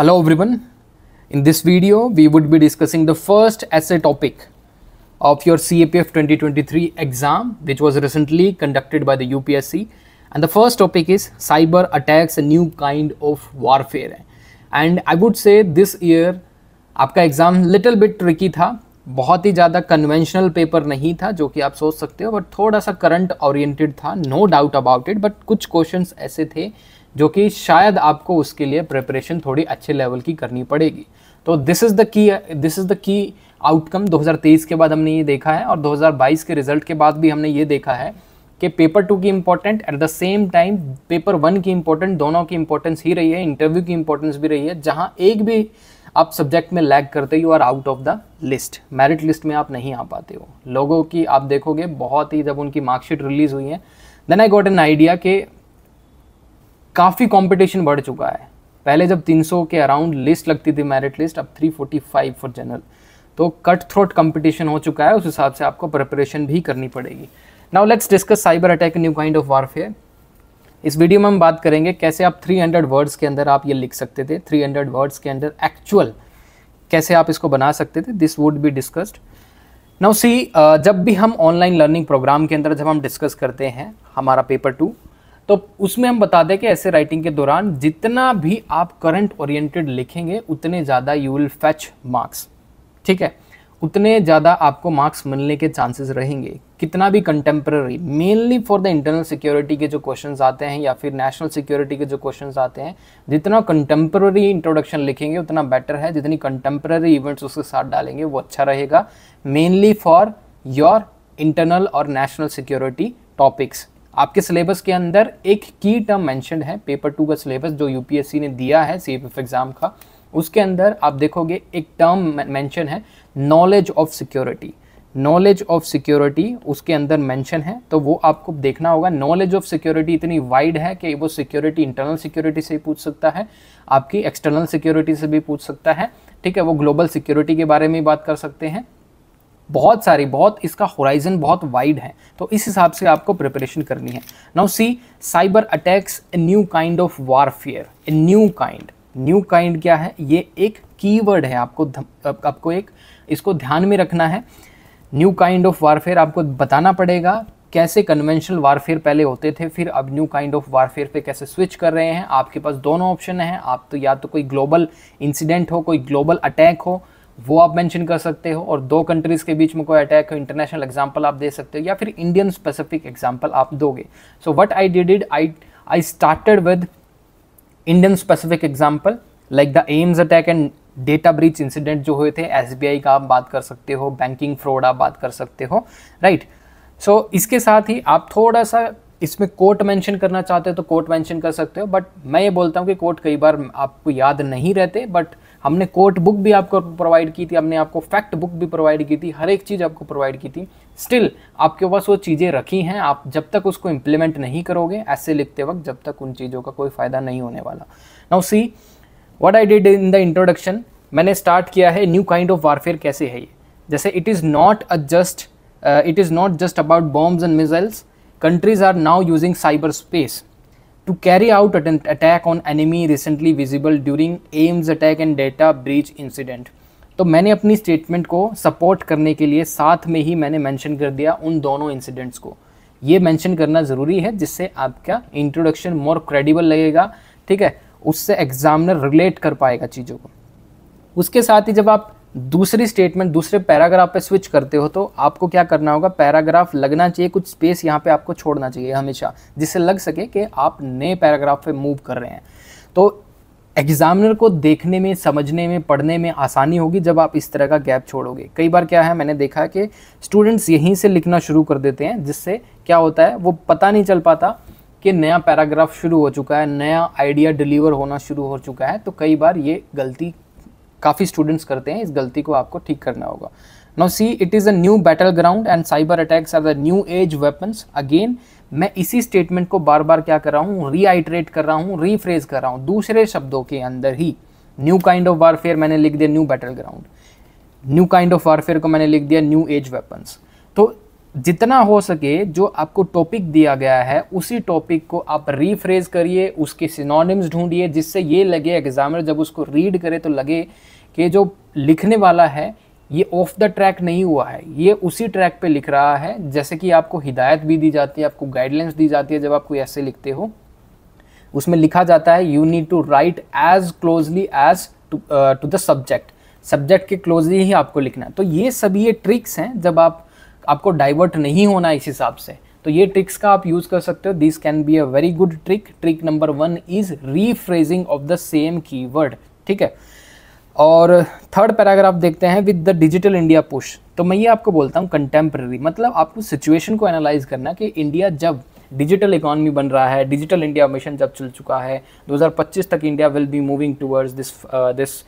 Hello everyone. In this video, we would be discussing the first essay topic of your CAPF 2023 exam, which was recently conducted by the UPSC. And the first topic is cyber attacks, a new kind of warfare. And I would say this year, आपका exam little bit tricky था बहुत ही ज़्यादा conventional paper नहीं था जो कि आप सोच सकते हो बट थोड़ा सा करंट ओरिएंटेड था no doubt about it but कुछ क्वेश्चंस ऐसे थे जो कि शायद आपको उसके लिए प्रिपरेशन थोड़ी अच्छे लेवल की करनी पड़ेगी तो this is the key this is the key outcome 2023 के बाद हमने ये देखा है और 2022 के रिजल्ट के बाद भी हमने ये देखा है कि पेपर टू की important at the same time paper one की इम्पोर्टेंट दोनों की इम्पोर्टेंस ही रही है इंटरव्यू की इम्पोर्टेंस भी रही है जहाँ एक भी आप सब्जेक्ट में लैग करते you are out of the list merit list में आप नहीं आ पाते हो लोगों की आप देखोगे बहुत ही जब उनकी मार्कशीट रिलीज़ हुई है then I got an idea कि काफ़ी कंपटीशन बढ़ चुका है पहले जब 300 के अराउंड लिस्ट लगती थी मेरिट लिस्ट अब 345 फॉर जनरल तो कट थ्रोट कंपटीशन हो चुका है उस हिसाब से आपको प्रिपरेशन भी करनी पड़ेगी now let's discuss cyber attack new kind of warfare इस वीडियो में हम बात करेंगे कैसे आप 300 वर्ड्स के अंदर आप ये लिख सकते थे 300 वर्ड्स के अंदर एक्चुअल कैसे आप इसको बना सकते थे this would be discussed now see जब भी हम ऑनलाइन लर्निंग प्रोग्राम के अंदर जब हम डिस्कस करते हैं हमारा पेपर टू तो उसमें हम बता दें कि ऐसे राइटिंग के दौरान जितना भी आप करंट ओरिएंटेड लिखेंगे उतने ज़्यादा यू विल फैच मार्क्स ठीक है उतने ज़्यादा आपको मार्क्स मिलने के चांसेस रहेंगे कितना भी contemporary mainly for the internal security के जो क्वेश्चन आते हैं या फिर नेशनल सिक्योरिटी के जो क्वेश्चन आते हैं जितना कंटेम्प्रेरी इंट्रोडक्शन लिखेंगे उतना बेटर है जितनी कंटेम्प्रेरी इवेंट्स उसके साथ डालेंगे वो अच्छा रहेगा मेनली फॉर योर इंटरनल और नेशनल सिक्योरिटी टॉपिक्स आपके सिलेबस के अंदर एक की टर्म मैंशनड है पेपर टू का सिलेबस जो यूपीएससी ने दिया है सी एग्ज़ाम का उसके अंदर आप देखोगे एक टर्म मेंशन है knowledge of security knowledge of security उसके अंदर मेंशन है तो वो आपको देखना होगा नॉलेज ऑफ सिक्योरिटी इतनी वाइड है कि वो सिक्योरिटी इंटरनल सिक्योरिटी से पूछ सकता है आपकी एक्सटर्नल सिक्योरिटी से भी पूछ सकता है ठीक है वो ग्लोबल सिक्योरिटी के बारे में बात कर सकते हैं बहुत सारी बहुत इसका होराइजन बहुत वाइड है तो इस हिसाब से आपको प्रिपरेशन करनी है now see cyber attacks a new kind of warfare a new kind new kind क्या है ये एक कीवर्ड है आपको आपको एक इसको ध्यान में रखना है न्यू काइंड ऑफ वारफेयर आपको बताना पड़ेगा कैसे कन्वेंशनल वारफेयर पहले होते थे फिर अब न्यू काइंड ऑफ वारफेयर पे कैसे स्विच कर रहे हैं आपके पास दोनों ऑप्शन हैं आप तो या तो कोई ग्लोबल इंसिडेंट हो कोई ग्लोबल अटैक हो वो आप मेंशन कर सकते हो और दो कंट्रीज़ के बीच में कोई अटैक हो इंटरनेशनल एग्जाम्पल आप दे सकते हो या फिर इंडियन स्पेसिफिक एग्जाम्पल आप दोगे so what I did it I I started with Indian specific example like the AIIMS attack and data breach incident जो हुए थे एस का आप बात कर सकते हो बैंकिंग फ्रॉड आप बात कर सकते हो राइट right? सो so, इसके साथ ही आप थोड़ा सा इसमें कोर्ट मेंशन करना चाहते हो तो कोर्ट मेंशन कर सकते हो बट मैं ये बोलता हूँ कि कोर्ट कई बार आपको याद नहीं रहते बट हमने कोर्ट बुक भी आपको प्रोवाइड की थी हमने आपको फैक्ट बुक भी प्रोवाइड की थी हर एक चीज़ आपको प्रोवाइड की थी स्टिल आपके पास वो चीज़ें रखी हैं आप जब तक उसको इम्प्लीमेंट नहीं करोगे ऐसे लिखते वक्त जब तक उन चीज़ों का कोई फ़ायदा नहीं होने वाला now see what I did in the introduction मैंने स्टार्ट किया है न्यू काइंड ऑफ वारफेयर कैसे है ये जैसे it is not a just it is not just about bombs and missiles countries are now using cyber space to carry out an attack on enemy recently visible during aims attack and data breach incident तो मैंने अपनी statement को support करने के लिए साथ में ही मैंने मेंशन कर दिया उन दोनों इंसिडेंट्स को ये मेंशन करना ज़रूरी है जिससे आपका इंट्रोडक्शन मोर क्रेडिबल लगेगा ठीक है उससे एग्जामिनर रिलेट कर पाएगा चीज़ों को उसके साथ ही जब आप दूसरी स्टेटमेंट दूसरे पैराग्राफ पे स्विच करते हो तो आपको क्या करना होगा पैराग्राफ लगना चाहिए कुछ स्पेस यहाँ पे आपको छोड़ना चाहिए हमेशा जिससे लग सके कि आप नए पैराग्राफ पे मूव कर रहे हैं तो एग्जामिनर को देखने में समझने में पढ़ने में आसानी होगी जब आप इस तरह का गैप छोड़ोगे कई बार क्या है मैंने देखा कि स्टूडेंट्स यहीं से लिखना शुरू कर देते हैं जिससे क्या होता है वो पता नहीं चल पाता कि नया पैराग्राफ शुरू हो चुका है नया आइडिया डिलीवर होना शुरू हो चुका है तो कई बार ये गलती काफ़ी स्टूडेंट्स करते हैं इस गलती को आपको ठीक करना होगा now see it is a new battle ground and cyber attacks are the new age weapons again मैं इसी स्टेटमेंट को बार बार क्या कर रहा हूँ रीआइटरेट कर रहा हूँ रीफ्रेज कर रहा हूँ दूसरे शब्दों के अंदर ही न्यू काइंड ऑफ वारफेयर मैंने लिख दिया new battle ground new kind of warfare को मैंने लिख दिया न्यू एज वेपन्स तो जितना हो सके जो आपको टॉपिक दिया गया है उसी टॉपिक को आप रीफ्रेज करिए उसके सिनोनिम्स ढूंढिए जिससे ये लगे एग्जामिनर जब उसको रीड करे तो लगे कि जो लिखने वाला है ये ऑफ द ट्रैक नहीं हुआ है ये उसी ट्रैक पे लिख रहा है जैसे कि आपको हिदायत भी दी जाती है आपको गाइडलाइंस दी जाती है जब आप कोई ऐसे लिखते हो उसमें लिखा जाता है you need to write as closely as to the subject subject के क्लोजली ही आपको लिखना है तो ये सभी ये ट्रिक्स हैं जब आप आपको डाइवर्ट नहीं होना इस हिसाब से तो ये ट्रिक्स का आप यूज़ कर सकते हो this can be a very good trick trick number one is rephrasing of the same keyword ठीक है और थर्ड पैराग्राफ देखते हैं with the digital India push तो मैं ये आपको बोलता हूँ कंटेम्प्रेरी मतलब आपको सिचुएशन को एनालाइज करना कि इंडिया जब डिजिटल इकोनॉमी बन रहा है डिजिटल इंडिया मिशन जब चल चुका है 2025 तक India will be moving towards this this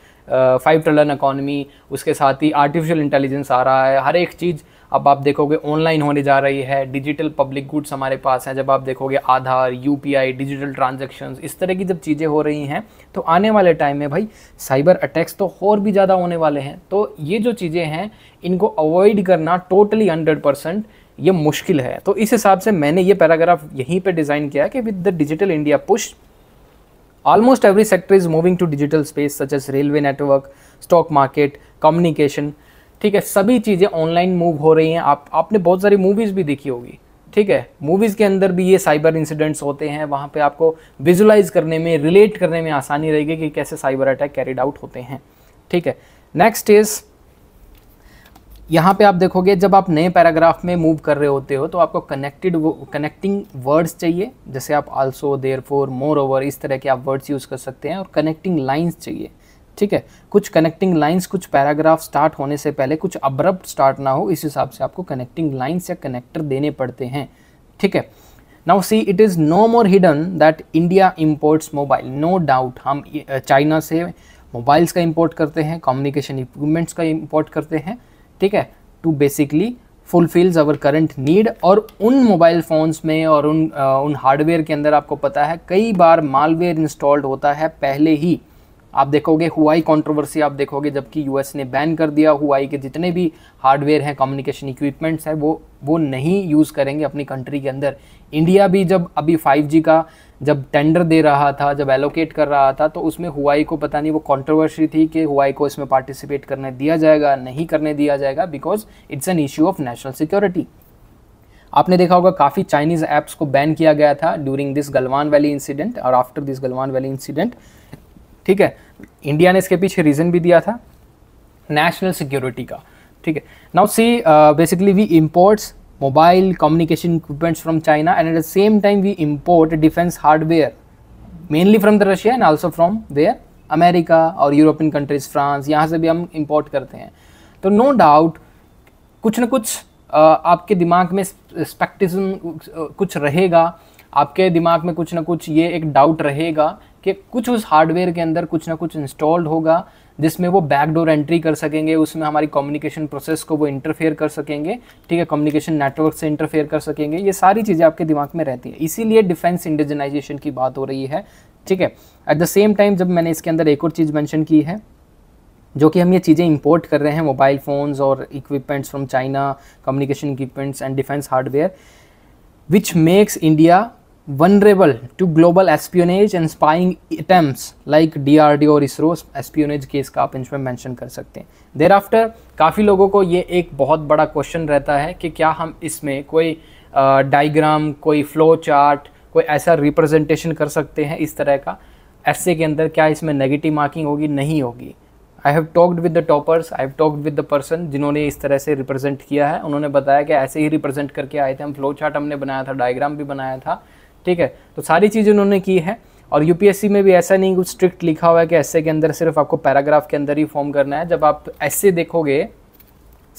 five trillion economy उसके साथ ही आर्टिफिशियल इंटेलिजेंस आ रहा है हर एक चीज़ अब आप देखोगे ऑनलाइन होने जा रही है डिजिटल पब्लिक गुड्स हमारे पास हैं जब आप देखोगे आधार यू डिजिटल ट्रांजेक्शन इस तरह की जब चीज़ें हो रही हैं तो आने वाले टाइम में भाई साइबर अटैक्स तो और भी ज़्यादा होने वाले हैं तो ये जो चीज़ें हैं इनको अवॉइड करना टोटली हंड्रेड परसेंट ये मुश्किल है तो इस हिसाब से मैंने ये पैराग्राफ यहीं पे डिज़ाइन किया कि with the digital India push almost every sector is moving to digital space such as railway network stock market communication ठीक है सभी चीज़ें ऑनलाइन मूव हो रही हैं आप आपने बहुत सारी मूवीज़ भी देखी होगी ठीक है मूवीज़ के अंदर भी ये साइबर इंसिडेंट्स होते हैं वहाँ पे आपको विजुलाइज करने में रिलेट करने में आसानी रहेगी कि कैसे साइबर अटैक कैरिड आउट होते हैं ठीक है नेक्स्ट इज़ यहाँ पे आप देखोगे जब आप नए पैराग्राफ में मूव कर रहे होते हो तो आपको कनेक्टेड कनेक्टिंग वर्ड्स चाहिए जैसे आप also therefore moreover इस तरह के आप वर्ड्स यूज़ कर सकते हैं और कनेक्टिंग लाइन्स चाहिए ठीक है कुछ कनेक्टिंग लाइंस कुछ पैराग्राफ स्टार्ट होने से पहले कुछ अब्रप्ट स्टार्ट ना हो इस हिसाब से आपको कनेक्टिंग लाइंस या कनेक्टर देने पड़ते हैं ठीक है now see it is no more hidden that India imports mobile no doubt हम चाइना से मोबाइल्स का इम्पोर्ट करते हैं कम्युनिकेशन इक्विपमेंट्स का इम्पोर्ट करते हैं ठीक है to basically fulfills our current need और उन मोबाइल फ़ोन्स में और उन आ, उन हार्डवेयर के अंदर आपको पता है कई बार मालवेयर इंस्टॉल्ड होता है पहले ही आप देखोगे हुआई कंट्रोवर्सी आप देखोगे जबकि यूएस ने बैन कर दिया हुआई के जितने भी हार्डवेयर हैं कम्युनिकेशन इक्विपमेंट्स हैं वो वो नहीं यूज़ करेंगे अपनी कंट्री के अंदर इंडिया भी जब अभी जी का जब टेंडर दे रहा था जब एलोकेट कर रहा था तो उसमें हुआई को पता नहीं वो कंट्रोवर्सी थी कि हुआई को इसमें पार्टिसिपेट करने दिया जाएगा नहीं करने दिया जाएगा because it's an issue of national security आपने देखा होगा काफ़ी चाइनीज़ ऐप्स को बैन किया गया था during this Galwan Valley incident और after this Galwan Valley incident ठीक है इंडिया ने इसके पीछे रीज़न भी दिया था नेशनल सिक्योरिटी का ठीक है now see basically we imports mobile communication equipments from China and at the same time we import defence hardware mainly from the Russia and also from where America और European countries France यहाँ से भी हम import करते हैं तो no no doubt कुछ ना कुछ uh, आपके दिमाग में स्पेक्टिज्म uh, कुछ रहेगा आपके दिमाग में कुछ ना कुछ ये एक डाउट रहेगा कि कुछ उस हार्डवेयर के अंदर कुछ ना कुछ इंस्टॉल्ड होगा जिसमें वो बैकडोर एंट्री कर सकेंगे उसमें हमारी कम्युनिकेशन प्रोसेस को वो इंटरफेयर कर सकेंगे ठीक है कम्युनिकेशन नेटवर्क से इंटरफेयर कर सकेंगे ये सारी चीज़ें आपके दिमाग में रहती है इसीलिए डिफेंस इंडिजनाइजेशन की बात हो रही है ठीक है एट द सेम टाइम जब मैंने इसके अंदर एक और चीज़ मैंशन की है जो कि हम ये चीज़ें इंपोर्ट कर रहे हैं मोबाइल फ़ोन्स और equipments from China communication equipments and defence hardware which makes India vulnerable to global espionage and spying attempts like DRDO और इसरो espionage केस का आप इसमें मैंशन कर सकते हैं देर आफ्टर काफ़ी लोगों को ये एक बहुत बड़ा क्वेश्चन रहता है कि क्या हम इसमें कोई डाइग्राम कोई फ्लो चार्ट कोई ऐसा रिप्रेजेंटेशन कर सकते हैं इस तरह का ऐसे के अंदर क्या इसमें नेगेटिव मार्किंग होगी नहीं होगी I have talked with the toppers I have talked with the person जिन्होंने इस तरह से रिप्रेजेंट किया है उन्होंने बताया कि ऐसे ही रिप्रेजेंट करके आए थे हम फ्लो चार्ट हमने बनाया था डायग्राम भी बनाया था ठीक है तो सारी चीज़ उन्होंने की है और यूपीएससी में भी ऐसा नहीं कुछ स्ट्रिक्ट लिखा हुआ है कि ऐसे के अंदर सिर्फ आपको पैराग्राफ के अंदर ही फॉर्म करना है जब आप ऐसे देखोगे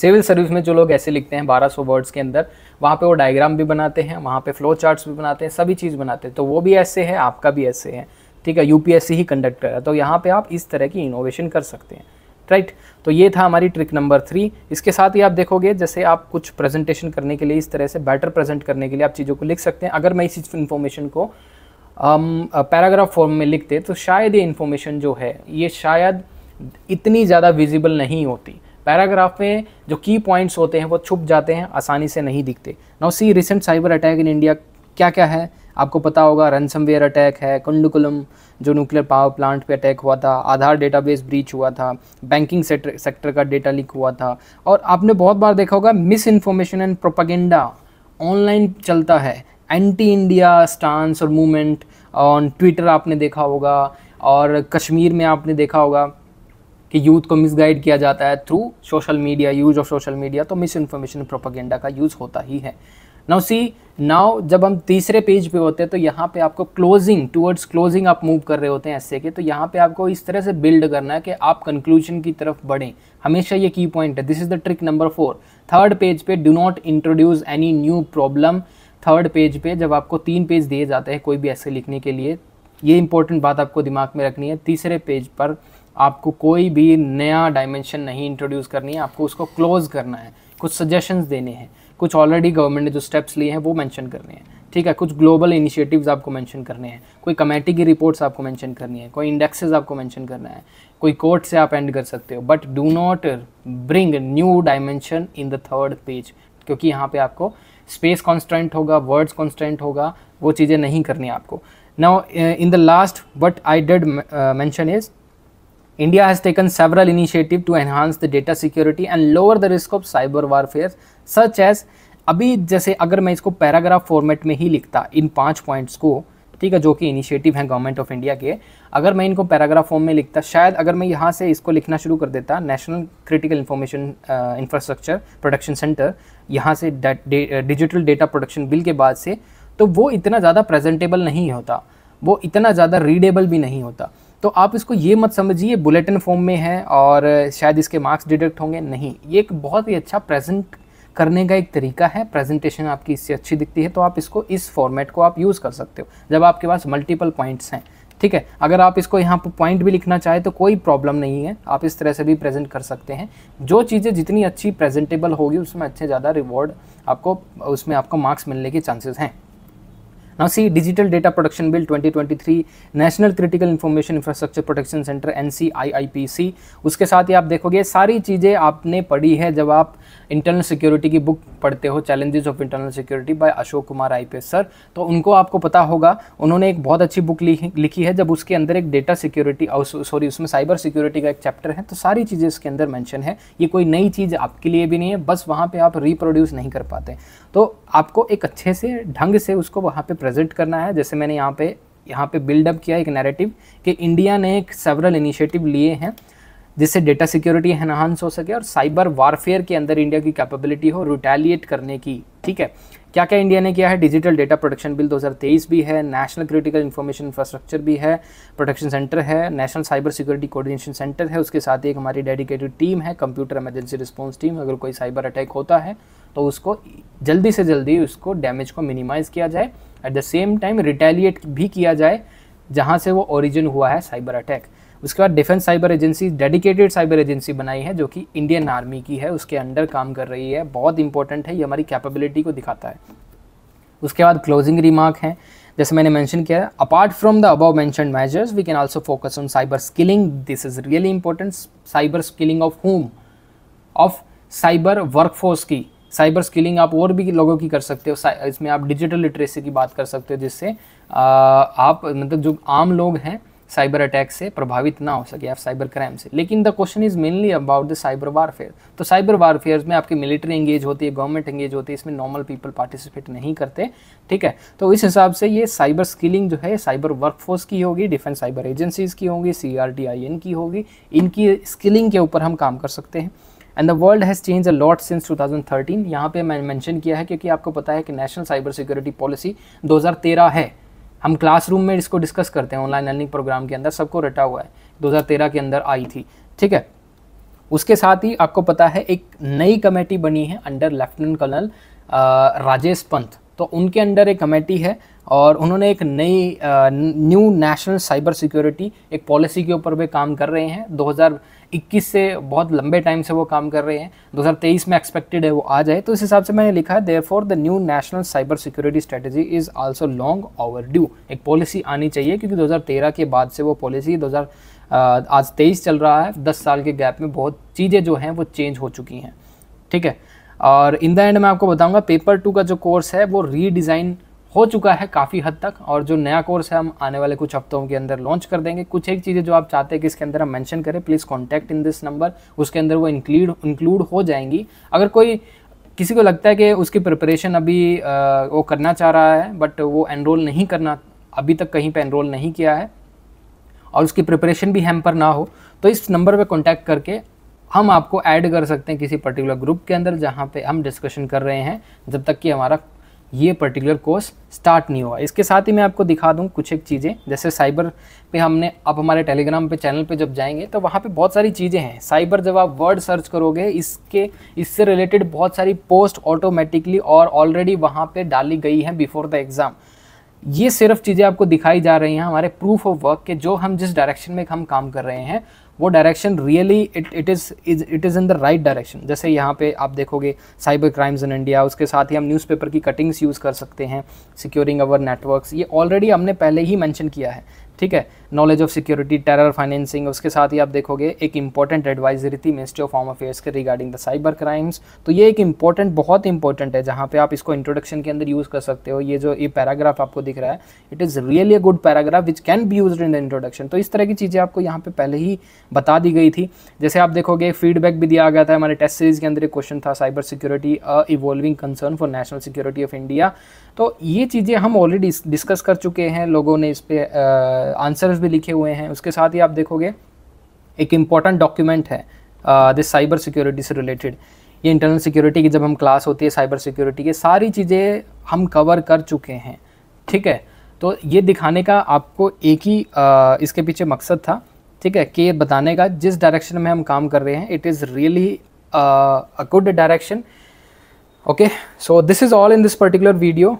सिविल सर्विस में जो लोग ऐसे लिखते हैं 1200 वर्ड्स के अंदर वहाँ पे वो डायग्राम भी बनाते हैं वहाँ पे फ्लो चार्ट्स भी बनाते हैं सभी चीज़ बनाते हैं तो वो भी ऐसे है आपका भी ऐसे है ठीक है यूपीएससी ही कंडक्ट कर रहा है तो यहाँ पे आप इस तरह की इनोवेशन कर सकते हैं राइट right? तो ये था हमारी ट्रिक नंबर थ्री इसके साथ ही आप देखोगे जैसे आप कुछ प्रेजेंटेशन करने के लिए इस तरह से बेटर प्रेजेंट करने के लिए आप चीज़ों को लिख सकते हैं अगर मैं इस इन्फॉर्मेशन को पैराग्राफ um, फॉर्म में लिखते तो शायद ये इन्फॉर्मेशन जो है ये शायद इतनी ज़्यादा विजिबल नहीं होती पैराग्राफ में जो की पॉइंट्स होते हैं वो छुप जाते हैं आसानी से नहीं दिखते now see recent cyber attack in India क्या क्या है आपको पता होगा रनसमवेयर अटैक है कुंडकुलम जो न्यूक्लियर पावर प्लांट पे अटैक हुआ था आधार डेटाबेस ब्रीच हुआ था बैंकिंग सेक्टर, सेक्टर का डेटा लीक हुआ था और आपने बहुत बार देखा होगा misinformation and propaganda online चलता है एंटी इंडिया स्टांस और मूवमेंट ऑन ट्विटर आपने देखा होगा और कश्मीर में आपने देखा होगा कि यूथ को मिसगाइड किया जाता है through social media use of social media तो मिस इन्फॉर्मेशन प्रोपागेंडा का यूज़ होता ही है नाउ सी नाउ जब हम तीसरे पेज पे होते हैं तो यहाँ पे आपको क्लोजिंग टूवर्ड्स क्लोजिंग आप मूव कर रहे होते हैं ऐसे के तो यहाँ पे आपको इस तरह से बिल्ड करना है कि आप कंक्लूजन की तरफ बढ़ें हमेशा ये की पॉइंट है this is the trick number four third page पे do not introduce any new problem third page पे जब आपको तीन पेज दिए जाते हैं कोई भी ऐसे लिखने के लिए ये इंपॉर्टेंट बात आपको दिमाग में रखनी है तीसरे पेज पर आपको कोई भी नया डायमेंशन नहीं इंट्रोड्यूस करनी है आपको उसको क्लोज़ करना है कुछ सजेशंस देने हैं कुछ ऑलरेडी गवर्नमेंट ने जो स्टेप्स लिए हैं वो मेंशन करने हैं ठीक है कुछ ग्लोबल इनिशिएटिव्स आपको मेंशन करने हैं कोई कमेटी की रिपोर्ट्स आपको मेंशन करनी है कोई इंडेक्सेस आपको मेंशन करना है कोई कोर्ट से आप एंड कर सकते हो but do not bring new dimension in the third page क्योंकि यहाँ पे आपको स्पेस कॉन्स्टेंट होगा वर्ड्स कॉन्स्टेंट होगा वो चीज़ें नहीं करनी आपको now in the last but I did mention is India has taken several initiatives to enhance the data security and lower the risk of cyber warfare, such as अभी जैसे अगर मैं इसको पैराग्राफ फॉर्मेट में ही लिखता इन पांच पॉइंट्स को ठीक है जो कि इनिशिएटिव हैं गवर्नमेंट ऑफ इंडिया के अगर मैं इनको पैराग्राफ फॉर्म में लिखता शायद अगर मैं यहाँ से इसको लिखना शुरू कर देता national critical information infrastructure production centre यहाँ से डिजिटल डेटा प्रोडक्शन बिल के बाद से तो वो इतना ज़्यादा प्रेजेंटेबल नहीं होता वो इतना ज़्यादा रीडेबल भी नहीं होता तो आप इसको ये मत समझिए बुलेटिन फॉर्म में है और शायद इसके मार्क्स डिडक्ट होंगे नहीं ये एक बहुत ही अच्छा प्रेजेंट करने का एक तरीका है प्रेजेंटेशन आपकी इससे अच्छी दिखती है तो आप इसको इस फॉर्मेट को आप यूज़ कर सकते हो जब आपके पास मल्टीपल पॉइंट्स हैं ठीक है अगर आप इसको यहाँ पर पॉइंट भी लिखना चाहें तो कोई प्रॉब्लम नहीं है आप इस तरह से भी प्रेजेंट कर सकते हैं जो चीज़ें जितनी अच्छी प्रेजेंटेबल होगी उसमें अच्छे ज़्यादा रिवॉर्ड आपको उसमें आपको मार्क्स मिलने के चांसेस हैं Now see Digital Data Protection Bill 2023 National Critical Information Infrastructure Protection Center NCIIPC उसके साथ ही आप देखोगे सारी चीज़ें आपने पढ़ी है जब आप इंटरनल सिक्योरिटी की बुक पढ़ते हो challenges of internal security by Ashok Kumar आई सर तो उनको आपको पता होगा उन्होंने एक बहुत अच्छी बुक लिखी है जब उसके अंदर एक डेटा सिक्योरिटी सॉरी उसमें साइबर सिक्योरिटी का एक चैप्टर है तो सारी चीज़ें इसके अंदर मैंशन है ये कोई नई चीज़ आपके लिए भी नहीं है बस वहाँ पर आप रिप्रोड्यूस नहीं कर पाते तो आपको एक अच्छे से ढंग से उसको वहाँ पे प्रेजेंट करना है जैसे मैंने यहाँ पे यहाँ पे बिल्डअप किया एक नैरेटिव कि इंडिया ने एक सेवरल इनिशिएटिव लिए हैं जिससे डेटा सिक्योरिटी एनहांस हो सके और साइबर वारफेयर के अंदर इंडिया की कैपेबिलिटी हो रिटेलिएट करने की ठीक है क्या क्या इंडिया ने किया है डिजिटल डेटा प्रोटेक्शन बिल 2023 भी है नेशनल क्रिटिकल इंफॉर्मेशन इंफ्रास्ट्रक्चर भी है प्रोटेक्शन सेंटर है national cyber security coordination centre है उसके साथ ही एक हमारी डेडिकेटेड टीम है कंप्यूटर इमरजेंसी रिस्पॉन्स टीम अगर कोई साइबर अटैक होता है तो उसको जल्दी से जल्दी उसको डैमेज को मिनिमाइज़ किया जाए at the same time retaliate भी किया जाए जहाँ से वो ओरिजिन हुआ है साइबर अटैक उसके बाद defence cyber agency dedicated cyber agency बनाई है जो कि इंडियन आर्मी की है उसके अंडर काम कर रही है बहुत इंपॉर्टेंट है ये हमारी कैपेबिलिटी को दिखाता है उसके बाद क्लोजिंग रिमार्क हैं जैसे मैंने मेंशन किया है apart from the above mention measures we can also focus on cyber skilling this is really important cyber skilling of home of cyber workforce की साइबर स्किलिंग आप और भी लोगों की कर सकते हो इसमें आप डिजिटल लिटरेसी की बात कर सकते हो जिससे आप मतलब जो आम लोग हैं साइबर अटैक से प्रभावित ना हो सके आप साइबर क्राइम से लेकिन the question is mainly about the cyber warfare तो साइबर वारफेयर में आपकी मिलिट्री एंगेज होती है गवर्नमेंट एंगेज होती है इसमें नॉर्मल पीपल पार्टिसिपेट नहीं करते ठीक है तो इस हिसाब से ये साइबर स्किलिंग जो है साइबर वर्कफोर्स की होगी डिफेंस साइबर एजेंसीज़ की होगी सी की होगी इनकी स्किलिंग के ऊपर हम काम कर सकते हैं and the world has change a lot since 2013 यहाँ पर मैंने मैंशन किया है क्योंकि आपको पता है कि नेशनल साइबर सिक्योरिटी पॉलिसी 2013 है हम क्लासरूम में इसको डिस्कस करते हैं ऑनलाइन लर्निंग प्रोग्राम के अंदर सबको रटा हुआ है 2013 के अंदर आई थी ठीक है उसके साथ ही आपको पता है एक नई कमेटी बनी है under lieutenant colonel Rajesh Pant तो उनके अंडर एक कमेटी है और उन्होंने एक नई न्यू नेशनल साइबर सिक्योरिटी एक पॉलिसी के ऊपर भी काम कर रहे हैं 2021 से बहुत लंबे टाइम से वो काम कर रहे हैं 2023 में एक्सपेक्टेड है वो आ जाए तो इस हिसाब से मैंने लिखा है therefore the new national cyber security strategy is also long overdue एक पॉलिसी आनी चाहिए क्योंकि 2013 के बाद से वो पॉलिसी 2000 आज तेईस चल रहा है दस साल के गैप में बहुत चीज़ें जो हैं वो चेंज हो चुकी हैं ठीक है और इन द एंड मैं आपको बताऊंगा पेपर टू का जो कोर्स है वो रीडिज़ाइन हो चुका है काफ़ी हद तक और जो नया कोर्स है हम आने वाले कुछ हफ्तों के अंदर लॉन्च कर देंगे कुछ एक चीज़ें जो आप चाहते हैं कि इसके अंदर हम मेंशन करें please contact in this number उसके अंदर वो इंक्लूड इंक्लूड हो जाएंगी अगर कोई किसी को लगता है कि उसकी प्रिपरेशन अभी वो करना चाह रहा है बट वो एनरोल नहीं करना अभी तक कहीं पर एनरोल नहीं किया है और उसकी प्रिपरेशन भी हैम्पर ना हो तो इस नंबर पर कॉन्टैक्ट करके हम आपको ऐड कर सकते हैं किसी पर्टिकुलर ग्रुप के अंदर जहाँ पे हम डिस्कशन कर रहे हैं जब तक कि हमारा ये पर्टिकुलर कोर्स स्टार्ट नहीं हुआ इसके साथ ही मैं आपको दिखा दूँ कुछ एक चीज़ें जैसे साइबर पे हमने आप हमारे टेलीग्राम पे चैनल पे जब जाएंगे तो वहाँ पे बहुत सारी चीज़ें हैं साइबर जब आप वर्ड सर्च करोगे इसके इससे रिलेटेड बहुत सारी पोस्ट ऑटोमेटिकली और ऑलरेडी वहाँ पर डाली गई हैं बिफोर द एग्ज़ाम ये सिर्फ चीज़ें आपको दिखाई जा रही हैं हमारे प्रूफ ऑफ वर्क के जो हम जिस डायरेक्शन में हम काम कर रहे हैं वो direction really it it is it is in the right direction जैसे यहाँ पे आप देखोगे साइबर क्राइम्स इन इंडिया उसके साथ ही हम न्यूज़पेपर की कटिंग्स यूज़ कर सकते हैं सिक्योरिंग अवर नेटवर्क्स ये ऑलरेडी हमने पहले ही मैंशन किया है ठीक है knowledge of security terror financing उसके साथ ही आप देखोगे एक इंपॉर्टेंट एडवाइजरी थी मिनिस्ट्री ऑफ होम अफेयर्स के रिगार्डिंग द साइबर क्राइम्स तो ये एक इंपॉर्टेंट बहुत इंपॉर्टेंट है जहाँ पे आप इसको इंट्रोडक्शन के अंदर यूज़ कर सकते हो ये जो ये पैराग्राफ आपको दिख रहा है it is really a good paragraph which can be use in the introduction तो इस तरह की चीज़ें आपको यहाँ पर पहले ही बता दी गई थी जैसे आप देखोगे फीडबैक भी दिया गया था हमारे टेस्ट सीरीज के अंदर एक क्वेश्चन था cyber security a evolving concern for national security of India तो ये चीज़ें हम ऑलरेडी डिस्कस कर चुके हैं लोगों ने इस पर आंसर्स uh, भी लिखे हुए हैं उसके साथ ही आप देखोगे एक इम्पॉर्टेंट डॉक्यूमेंट है दिस साइबर सिक्योरिटी से रिलेटेड ये इंटरनल सिक्योरिटी की जब हम क्लास होती है साइबर सिक्योरिटी की सारी चीज़ें हम कवर कर चुके हैं ठीक है तो ये दिखाने का आपको एक ही आ, uh, इसके पीछे मकसद था ठीक है कि बताने का जिस डायरेक्शन में हम काम कर रहे हैं it is really a good direction okay so this is all in this particular video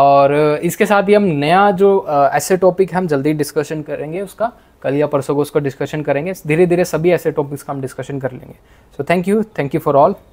और इसके साथ ही हम नया जो ऐसे टॉपिक हम जल्दी डिस्कशन करेंगे उसका कल या परसों को उसका डिस्कशन करेंगे धीरे धीरे सभी ऐसे टॉपिक्स का हम डिस्कशन कर लेंगे so thank you thank you for all